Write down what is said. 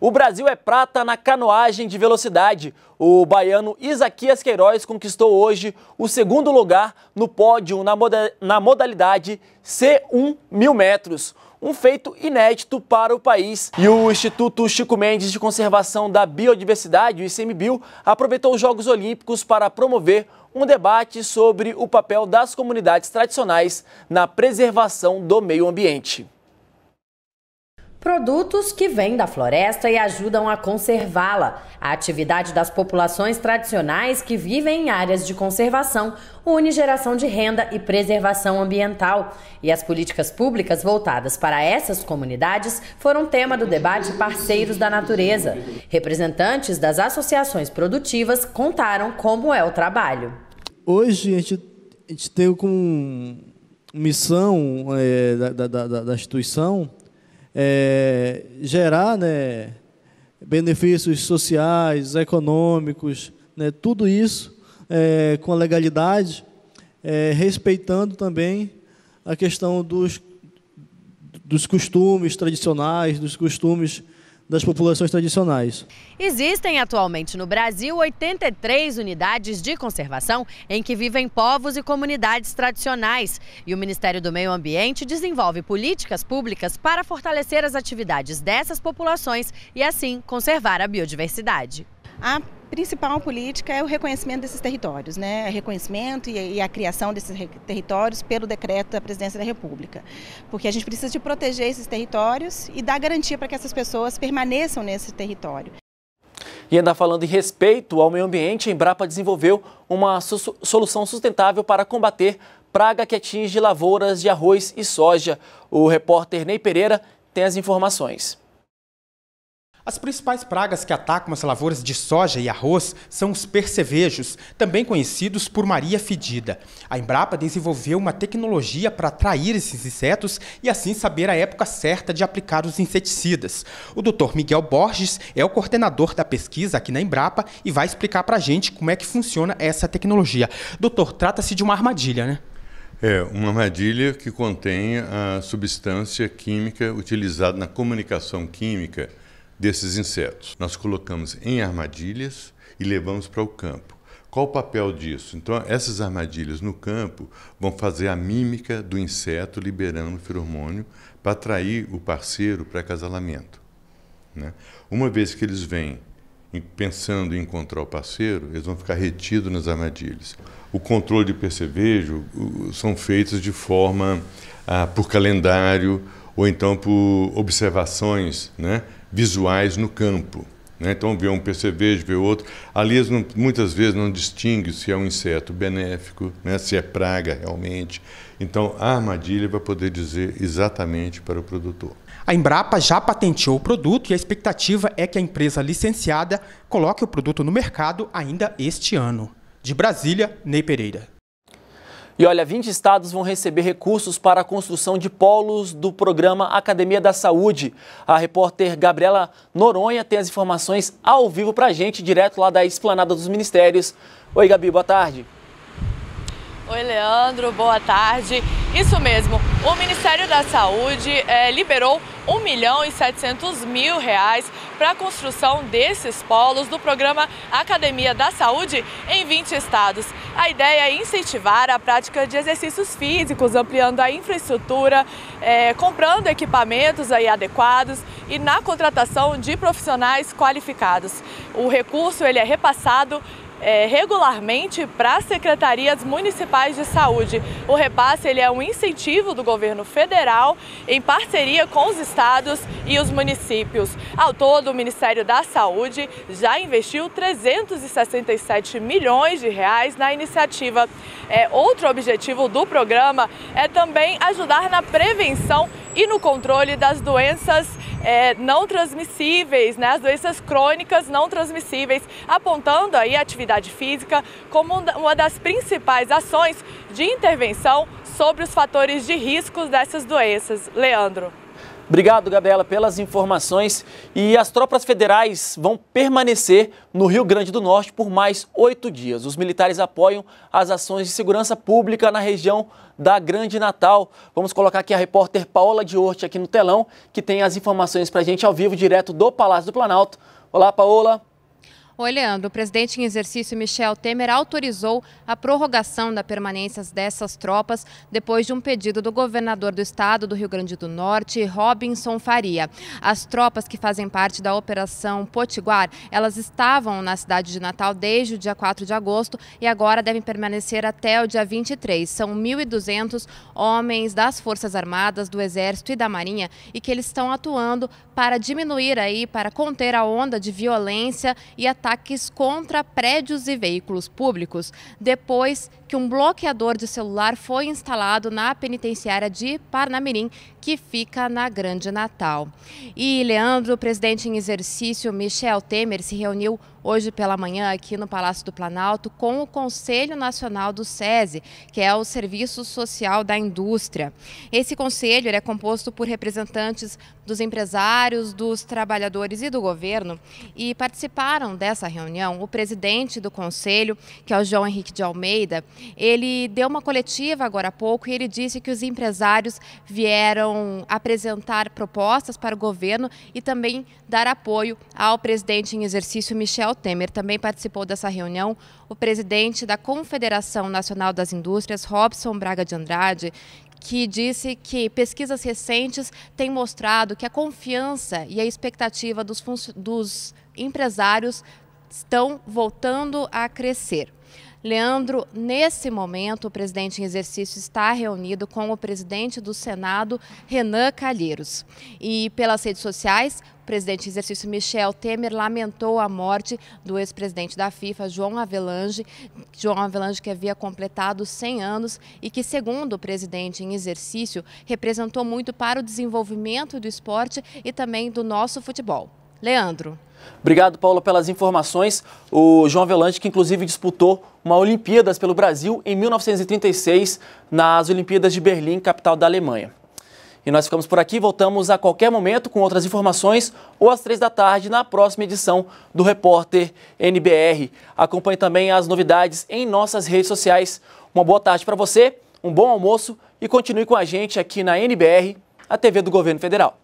O Brasil é prata na canoagem de velocidade. O baiano Isaquias Queiroz conquistou hoje o segundo lugar no pódio na, moda na modalidade C1 mil metros. Um feito inédito para o país. E o Instituto Chico Mendes de Conservação da Biodiversidade, o ICMBio, aproveitou os Jogos Olímpicos para promover um debate sobre o papel das comunidades tradicionais na preservação do meio ambiente produtos que vêm da floresta e ajudam a conservá-la. A atividade das populações tradicionais que vivem em áreas de conservação une geração de renda e preservação ambiental. E as políticas públicas voltadas para essas comunidades foram tema do debate Parceiros da Natureza. Representantes das associações produtivas contaram como é o trabalho. Hoje a gente, a gente tem como missão é, da, da, da, da instituição é, gerar né, benefícios sociais, econômicos, né, tudo isso é, com a legalidade, é, respeitando também a questão dos, dos costumes tradicionais, dos costumes das populações tradicionais. Existem atualmente no Brasil 83 unidades de conservação em que vivem povos e comunidades tradicionais. E o Ministério do Meio Ambiente desenvolve políticas públicas para fortalecer as atividades dessas populações e, assim, conservar a biodiversidade. A principal política é o reconhecimento desses territórios, né? O é reconhecimento e a criação desses territórios pelo decreto da Presidência da República, porque a gente precisa de proteger esses territórios e dar garantia para que essas pessoas permaneçam nesse território. E ainda falando em respeito ao meio ambiente, a Embrapa desenvolveu uma solução sustentável para combater praga que atinge lavouras de arroz e soja. O repórter Ney Pereira tem as informações. As principais pragas que atacam as lavouras de soja e arroz são os percevejos, também conhecidos por Maria Fedida. A Embrapa desenvolveu uma tecnologia para atrair esses insetos e assim saber a época certa de aplicar os inseticidas. O Dr. Miguel Borges é o coordenador da pesquisa aqui na Embrapa e vai explicar para a gente como é que funciona essa tecnologia. Doutor, trata-se de uma armadilha, né? É, uma armadilha que contém a substância química utilizada na comunicação química desses insetos. Nós colocamos em armadilhas e levamos para o campo. Qual o papel disso? Então, essas armadilhas no campo vão fazer a mímica do inseto liberando o feromônio para atrair o parceiro para acasalamento. Né? Uma vez que eles vêm pensando em encontrar o parceiro, eles vão ficar retidos nas armadilhas. O controle de percevejo são feitos de forma ah, por calendário ou então por observações, né? visuais no campo. Né? Então vê um percevejo, vê outro. Ali muitas vezes não distingue se é um inseto benéfico, né? se é praga realmente. Então a armadilha vai poder dizer exatamente para o produtor. A Embrapa já patenteou o produto e a expectativa é que a empresa licenciada coloque o produto no mercado ainda este ano. De Brasília, Ney Pereira. E olha, 20 estados vão receber recursos para a construção de polos do programa Academia da Saúde. A repórter Gabriela Noronha tem as informações ao vivo para a gente, direto lá da Esplanada dos Ministérios. Oi, Gabi, boa tarde. Oi, Leandro, boa tarde. Isso mesmo, o Ministério da Saúde é, liberou 1 milhão e 700 mil reais para a construção desses polos do programa Academia da Saúde em 20 estados. A ideia é incentivar a prática de exercícios físicos, ampliando a infraestrutura, é, comprando equipamentos aí adequados e na contratação de profissionais qualificados. O recurso ele é repassado é, regularmente para as secretarias municipais de saúde. O repasse ele é um incentivo do governo federal em parceria com os estados e os municípios. Ao todo, o Ministério da Saúde já investiu 367 milhões de reais na iniciativa. É, outro objetivo do programa é também ajudar na prevenção e no controle das doenças é, não transmissíveis, né, as doenças crônicas não transmissíveis, apontando aí a atividade física como uma das principais ações de intervenção sobre os fatores de riscos dessas doenças. Leandro. Obrigado, Gabriela, pelas informações. E as tropas federais vão permanecer no Rio Grande do Norte por mais oito dias. Os militares apoiam as ações de segurança pública na região da Grande Natal. Vamos colocar aqui a repórter Paola Diorte aqui no telão, que tem as informações para a gente ao vivo, direto do Palácio do Planalto. Olá, Paola. Leandro. o presidente em exercício Michel Temer autorizou a prorrogação da permanência dessas tropas depois de um pedido do governador do estado do Rio Grande do Norte, Robinson Faria. As tropas que fazem parte da Operação Potiguar, elas estavam na cidade de Natal desde o dia 4 de agosto e agora devem permanecer até o dia 23. São 1.200 homens das Forças Armadas, do Exército e da Marinha e que eles estão atuando para diminuir aí, para conter a onda de violência e ataques ataques contra prédios e veículos públicos depois que um bloqueador de celular foi instalado na penitenciária de Parnamirim, que fica na Grande Natal. E, Leandro, o presidente em exercício, Michel Temer, se reuniu hoje pela manhã aqui no Palácio do Planalto com o Conselho Nacional do SESI, que é o Serviço Social da Indústria. Esse conselho é composto por representantes dos empresários, dos trabalhadores e do governo e participaram dessa reunião o presidente do conselho, que é o João Henrique de Almeida. Ele deu uma coletiva agora há pouco e ele disse que os empresários vieram vão apresentar propostas para o governo e também dar apoio ao presidente em exercício, Michel Temer. Também participou dessa reunião o presidente da Confederação Nacional das Indústrias, Robson Braga de Andrade, que disse que pesquisas recentes têm mostrado que a confiança e a expectativa dos, dos empresários estão voltando a crescer. Leandro, nesse momento, o presidente em exercício está reunido com o presidente do Senado, Renan Calheiros. E pelas redes sociais, o presidente em exercício Michel Temer lamentou a morte do ex-presidente da FIFA, João Avelange. João Avelange que havia completado 100 anos e que, segundo o presidente em exercício, representou muito para o desenvolvimento do esporte e também do nosso futebol. Leandro. Obrigado, Paulo, pelas informações. O João Avelange, que inclusive disputou uma Olimpíadas pelo Brasil em 1936, nas Olimpíadas de Berlim, capital da Alemanha. E nós ficamos por aqui, voltamos a qualquer momento com outras informações ou às três da tarde na próxima edição do Repórter NBR. Acompanhe também as novidades em nossas redes sociais. Uma boa tarde para você, um bom almoço e continue com a gente aqui na NBR, a TV do Governo Federal.